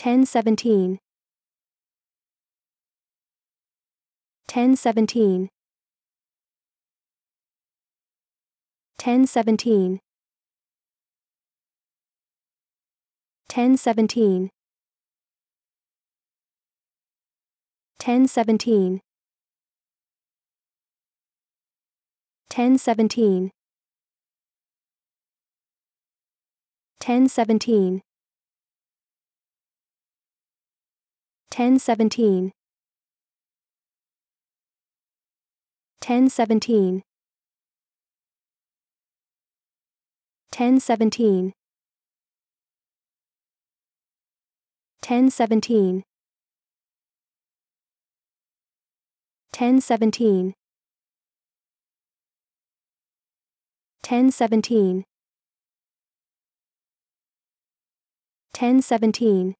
1017 1017 1017 1017 1017 1017 1017 1017 1017 1017 1017 1017 1017 1017